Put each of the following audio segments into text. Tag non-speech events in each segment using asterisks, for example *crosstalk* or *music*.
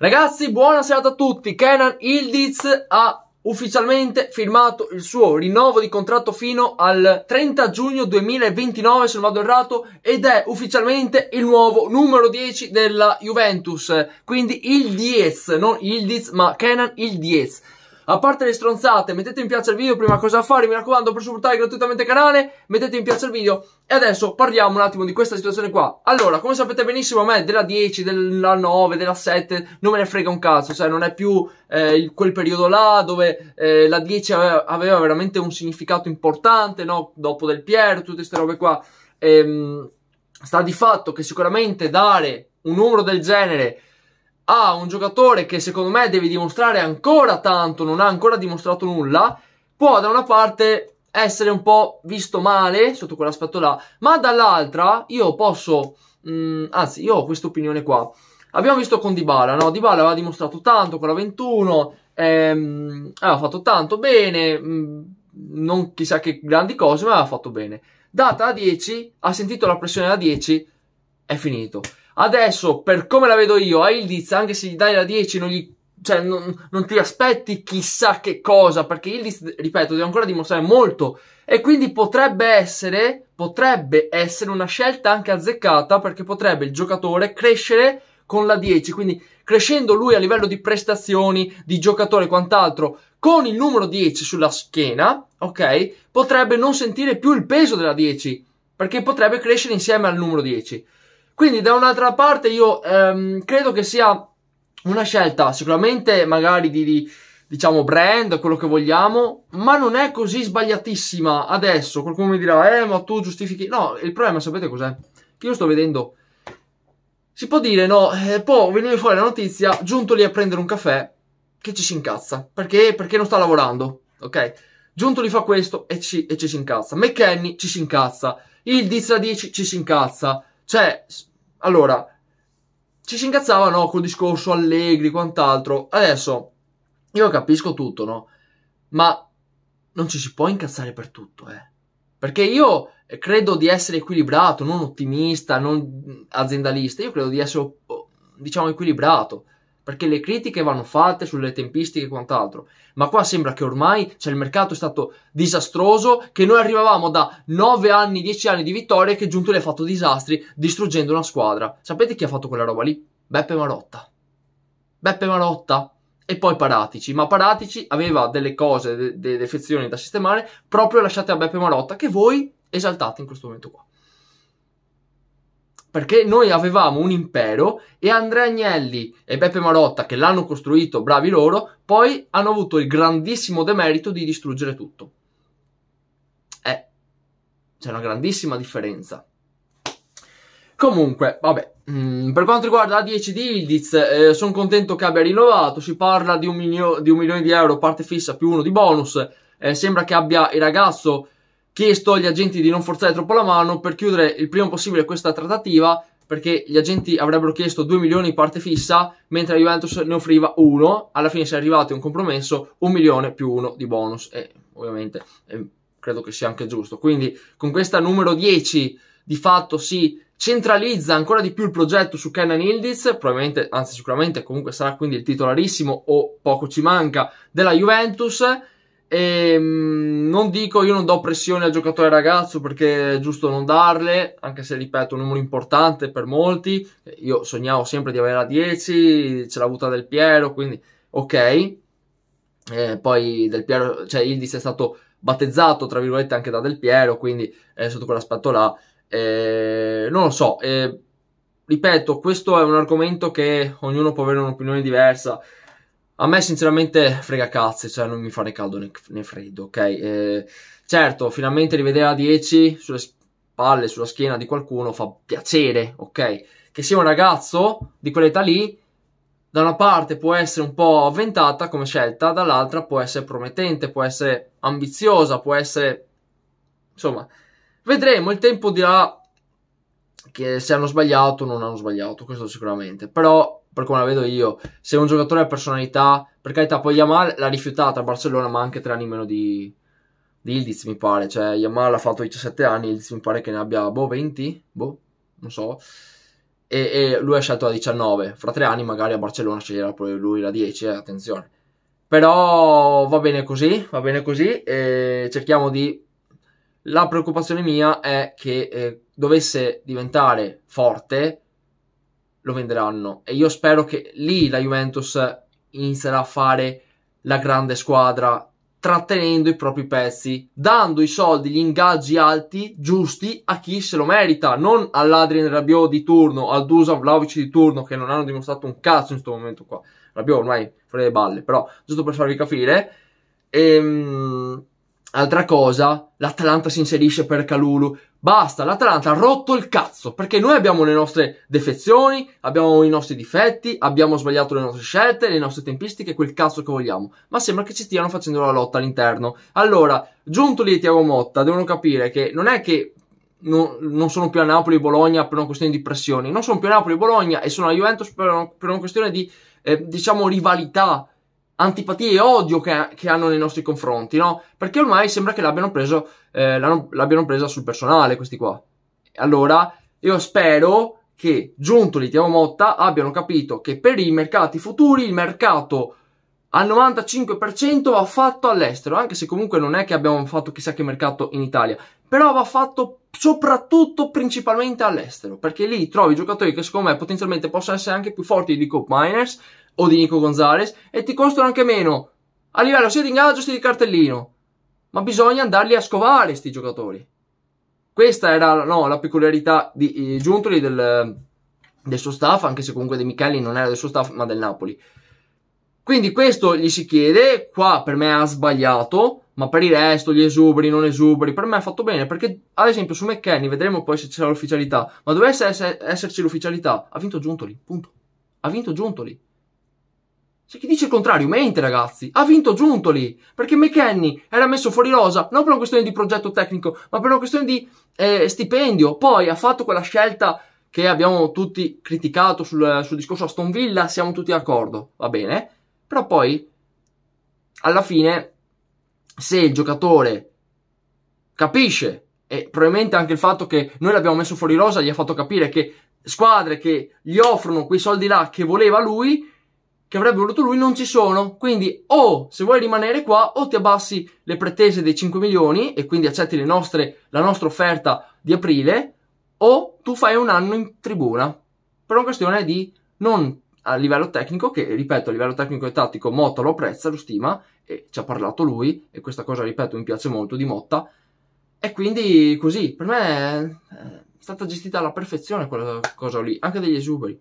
Ragazzi, buona serata a tutti. Kenan Ildiz ha ufficialmente firmato il suo rinnovo di contratto fino al 30 giugno 2029 se non vado errato ed è ufficialmente il nuovo numero 10 della Juventus quindi il 10 non Ildiz, ma Kenan il 10 a parte le stronzate, mettete in piace al video prima cosa fare, mi raccomando, per supportare gratuitamente il canale, mettete in piace al video. E adesso parliamo un attimo di questa situazione qua. Allora, come sapete benissimo, a me della 10, della 9, della 7 non me ne frega un cazzo, cioè non è più eh, quel periodo là dove eh, la 10 aveva, aveva, veramente un significato importante, no? Dopo del Piero, tutte queste robe qua. Ehm, sta di fatto che sicuramente dare un numero del genere a un giocatore che secondo me deve dimostrare ancora tanto, non ha ancora dimostrato nulla, può da una parte essere un po' visto male sotto quell'aspetto là, ma dall'altra io posso, mh, mm, anzi io ho questa opinione qua. Abbiamo visto con Dybala, no? Dybala aveva dimostrato tanto con la 21, ehm, aveva fatto tanto bene, mh, mm, non chissà che grandi cose, ma aveva fatto bene. Data la 10, ha sentito la pressione a 10, è finito. Adesso, per come la vedo io, a Ildiz, anche se gli dai la 10, non gli cioè, non, non, ti aspetti chissà che cosa, perché Ildiz, ripeto, deve ancora dimostrare molto. E quindi potrebbe essere, potrebbe essere una scelta anche azzeccata, perché potrebbe il giocatore crescere con la 10. Quindi, crescendo lui a livello di prestazioni, di giocatore e quant'altro, con il numero 10 sulla schiena, ok, potrebbe non sentire più il peso della 10, perché potrebbe crescere insieme al numero 10. Quindi da un'altra parte io ehm, credo che sia una scelta sicuramente magari di, di diciamo brand, quello che vogliamo, ma non è così sbagliatissima adesso. Qualcuno mi dirà, eh, ma tu giustifichi. No, il problema sapete cos'è? Che io sto vedendo. Si può dire, no, eh, può venire fuori la notizia, giunto lì a prendere un caffè, che ci si incazza. Perché? Perché non sta lavorando, ok? Giunto lì fa questo e ci, e ci si incazza. McKenny ci si incazza. Il Dizra 10 ci si incazza. Cioè, allora, ci si incazzava, no, col discorso Allegri, quant'altro. Adesso, io capisco tutto, no? Ma non ci si può incazzare per tutto, eh. Perché io eh, credo di essere equilibrato, non ottimista, non mm, aziendalista. Io credo di essere, oh, diciamo, equilibrato perché le critiche vanno fatte sulle tempistiche e quant'altro, ma qua sembra che ormai cioè, il mercato è stato disastroso, che noi arrivavamo da 9 anni, 10 anni di vittorie e che Giunto le ha fatto disastri distruggendo una squadra. Sapete chi ha fatto quella roba lì? Beppe Marotta. Beppe Marotta e poi Paratici, ma Paratici aveva delle cose, delle defezioni da sistemare proprio lasciate a Beppe Marotta che voi esaltate in questo momento qua perché noi avevamo un impero e Andrea Agnelli e Beppe Marotta, che l'hanno costruito, bravi loro, poi hanno avuto il grandissimo demerito di distruggere tutto. Eh, c'è una grandissima differenza. Comunque, vabbè, mh, mm, per quanto riguarda la 10 di Ildiz, eh, sono contento che abbia rinnovato, si parla di un, milio- di un milione di euro parte fissa più uno di bonus, eh, sembra che abbia il ragazzo chiesto agli agenti di non forzare troppo la mano per chiudere il prima possibile questa trattativa perché gli agenti avrebbero chiesto 2 milioni in parte fissa, mentre la Juventus ne offriva 1. Alla fine si è arrivato a un compromesso, 1 milione più 1 di bonus. E ovviamente eh, credo che sia anche giusto. Quindi con questa numero 10 di fatto si centralizza ancora di più il progetto su Kenan Ildiz, probabilmente, anzi sicuramente comunque sarà quindi il titolarissimo o poco ci manca della Juventus. E ehm, non dico, io non do pressione al giocatore ragazzo perché è giusto non darle, anche se ripeto, un numero importante per molti. Io sognavo sempre di avere la 10, ce l'ha avuta Del Piero, quindi ok. Eh, poi Del Piero, cioè Ildis è stato battezzato tra virgolette anche da Del Piero, quindi eh, sotto quell'aspetto là. Eh, non lo so, eh, ripeto, questo è un argomento che ognuno può avere un'opinione diversa. A me sinceramente frega cazzo, cioè non mi fa né caldo né, freddo, ok? Eh, certo, finalmente rivedere la 10 sulle spalle, sulla schiena di qualcuno fa piacere, ok? Che sia un ragazzo di quell'età lì, da una parte può essere un po' avventata come scelta, dall'altra può essere promettente, può essere ambiziosa, può essere... Insomma, vedremo, il tempo dirà che se hanno sbagliato o non hanno sbagliato, questo sicuramente, però per come la vedo io, se un giocatore ha personalità, per carità, poi Yamal l'ha rifiutata a Barcellona, ma anche tre anni meno di, di Ildiz, mi pare. Cioè, Yamal ha fatto 17 anni, Ildiz mi pare che ne abbia, boh, 20, boh, non so. E, e lui ha scelto la 19. Fra tre anni magari a Barcellona sceglierà poi lui la 10, eh, attenzione. Però va bene così, va bene così, e cerchiamo di... La preoccupazione mia è che eh, dovesse diventare forte lo venderanno. E io spero che lì la Juventus inizierà a fare la grande squadra trattenendo i propri pezzi, dando i soldi, gli ingaggi alti, giusti a chi se lo merita, non all'Adrien Rabiot di turno, al Dusan Vlaovic di turno che non hanno dimostrato un cazzo in questo momento qua. Rabiot ormai fuori le balle, però giusto per farvi capire. Ehm Altra cosa, l'Atalanta si inserisce per Calulu. Basta, l'Atalanta ha rotto il cazzo, perché noi abbiamo le nostre defezioni, abbiamo i nostri difetti, abbiamo sbagliato le nostre scelte, le nostre tempistiche, quel cazzo che vogliamo. Ma sembra che ci stiano facendo la lotta all'interno. Allora, giunto lì e Tiago Motta devono capire che non è che non, non, sono più a Napoli e Bologna per una questione di pressioni, non sono più a Napoli e Bologna e sono a Juventus per, una, per una questione di, eh, diciamo, rivalità antipatia e odio che, che, hanno nei nostri confronti, no? Perché ormai sembra che l'abbiano, preso, eh, l'abbiano presa sul personale questi qua. Allora, io spero che Giuntoli e Motta abbiano capito che per i mercati futuri il mercato al 95% va fatto all'estero, anche se comunque non è che abbiamo fatto chissà che mercato in Italia, però va fatto soprattutto principalmente all'estero, perché lì trovi giocatori che secondo me potenzialmente possono essere anche più forti di Coop Miners, o di Nico Gonzalez e ti costano anche meno a livello sia di ingaggio sia di cartellino. Ma bisogna andarli a scovare questi giocatori. Questa era no, la peculiarità di eh, Giuntoli del, del, suo staff, anche se comunque De Micheli non era del suo staff ma del Napoli. Quindi questo gli si chiede, qua per me ha sbagliato, ma per il resto gli esuberi, non esuberi, per me ha fatto bene, perché ad esempio su McKenny vedremo poi se c'è l'ufficialità, ma dovesse esserci l'ufficialità, ha vinto Giuntoli, punto. Ha vinto Giuntoli. C'è chi dice il contrario, mente ragazzi. Ha vinto Giuntoli, perché McKenny era messo fuori rosa, non per una questione di progetto tecnico, ma per una questione di eh, stipendio. Poi ha fatto quella scelta che abbiamo tutti criticato sul, sul discorso Aston Villa, siamo tutti d'accordo, va bene? Però poi, alla fine, se il giocatore capisce, e probabilmente anche il fatto che noi l'abbiamo messo fuori rosa gli ha fatto capire che squadre che gli offrono quei soldi là che voleva lui che avrebbe voluto lui non ci sono. Quindi o se vuoi rimanere qua o ti abbassi le pretese dei 5 milioni e quindi accetti nostre, la nostra offerta di aprile o tu fai un anno in tribuna. Per una questione di non a livello tecnico, che ripeto, a livello tecnico e tattico Motta lo apprezza, lo stima e ci ha parlato lui e questa cosa, ripeto, mi piace molto di Motta. E quindi così, per me è stata gestita alla perfezione quella cosa lì, anche degli esuberi.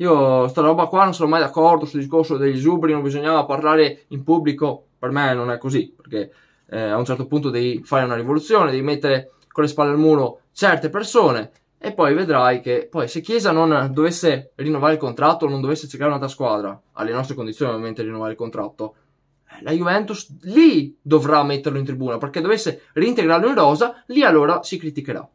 Io sta roba qua non sono mai d'accordo sul discorso degli esuberi, non bisognava parlare in pubblico, per me non è così, perché eh, a un certo punto devi fare una rivoluzione, devi mettere con le spalle al muro certe persone e poi vedrai che poi se Chiesa non dovesse rinnovare il contratto, non dovesse cercare un'altra squadra, alle nostre condizioni ovviamente rinnovare il contratto, eh, la Juventus lì dovrà metterlo in tribuna, perché dovesse reintegrarlo in rosa, lì allora si criticherà.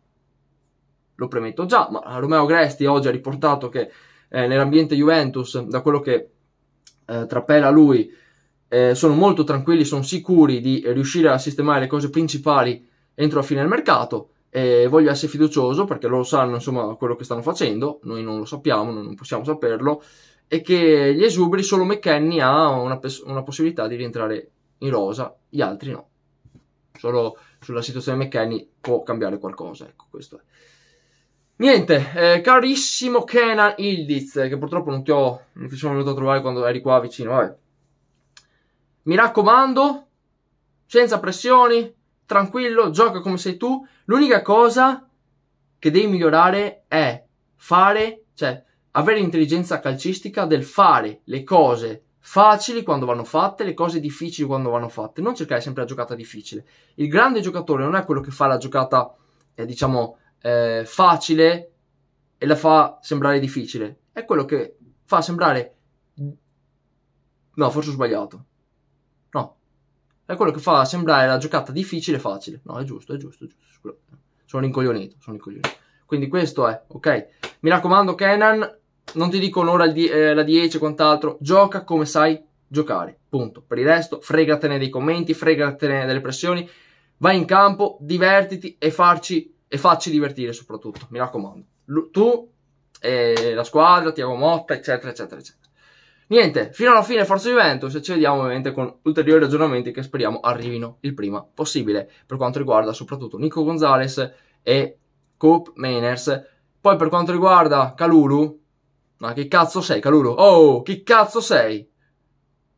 Lo premetto già, ma Romeo Gresti oggi ha riportato che eh, nell'ambiente Juventus, da quello che eh, trapela lui, eh, sono molto tranquilli, sono sicuri di riuscire a sistemare le cose principali entro la fine del mercato. E voglio essere fiducioso perché loro sanno insomma quello che stanno facendo, noi non lo sappiamo, non possiamo saperlo, e che gli esuberi solo McKenny ha una, una possibilità di rientrare in rosa, gli altri no. Solo sulla situazione McKenny può cambiare qualcosa, ecco questo è. Niente, eh, carissimo Kenan Ildiz, che purtroppo non ti ho, non ti sono venuto a trovare quando eri qua vicino, vabbè. Mi raccomando, senza pressioni, tranquillo, gioca come sei tu. L'unica cosa che devi migliorare è fare, cioè avere l'intelligenza calcistica del fare le cose facili quando vanno fatte, le cose difficili quando vanno fatte. Non cercare sempre la giocata difficile. Il grande giocatore non è quello che fa la giocata, eh, diciamo, eh, facile e la fa sembrare difficile. È quello che fa sembrare... No, forse ho sbagliato. No. È quello che fa sembrare la giocata difficile e facile. No, è giusto, è giusto, è giusto. Scusa. Sono incoglionito, sono incoglionito. Quindi questo è, ok? Mi raccomando, Kenan, non ti dico un'ora di- eh, la 10 e quant'altro. Gioca come sai giocare, punto. Per il resto, fregatene dei commenti, fregatene delle pressioni. Vai in campo, divertiti e farci e facci divertire soprattutto, mi raccomando. L- tu, e eh, la squadra, Tiago Motta, eccetera, eccetera, eccetera. Niente, fino alla fine Forza Juventus e ci vediamo ovviamente con ulteriori ragionamenti che speriamo arrivino il prima possibile per quanto riguarda soprattutto Nico Gonzalez e Coop Mainers. Poi per quanto riguarda Calulu, ma che cazzo sei Calulu? Oh, che cazzo sei?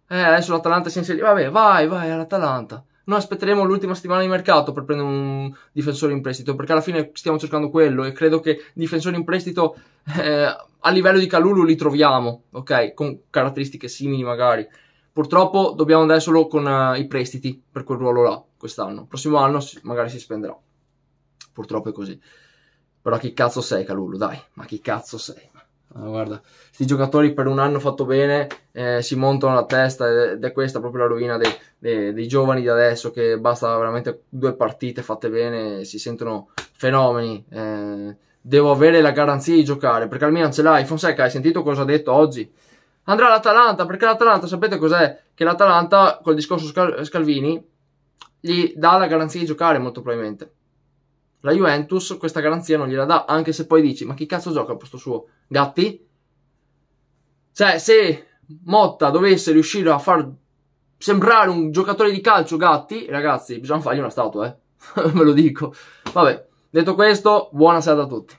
Eh, adesso l'Atalanta si inserisce, vabbè, vai, vai all'Atalanta noi aspetteremo l'ultima settimana di mercato per prendere un difensore in prestito, perché alla fine stiamo cercando quello e credo che difensore in prestito eh, a livello di Calulu li troviamo, ok? Con caratteristiche simili magari. Purtroppo dobbiamo andare solo con uh, i prestiti per quel ruolo là quest'anno. Prossimo anno magari si spenderà. Purtroppo è così. Però chi cazzo sei Calulu? Dai, ma chi cazzo sei? Ah, guarda, questi giocatori per un anno fatto bene eh, si montano la testa ed è questa proprio la rovina dei, dei, dei, giovani di adesso che basta veramente due partite fatte bene e si sentono fenomeni. Eh, devo avere la garanzia di giocare perché almeno Milan ce l'hai. Fonseca, hai sentito cosa ha detto oggi? Andrà all'Atalanta perché l'Atalanta, sapete cos'è? Che l'Atalanta col discorso Scalvini gli dà la garanzia di giocare molto probabilmente la Juventus questa garanzia non gliela dà, anche se poi dici, ma chi cazzo gioca al posto suo? Gatti? Cioè, se Motta dovesse riuscire a far sembrare un giocatore di calcio Gatti, ragazzi, bisogna fargli una statua, eh. *laughs* Ve lo dico. Vabbè, detto questo, buona serata a tutti.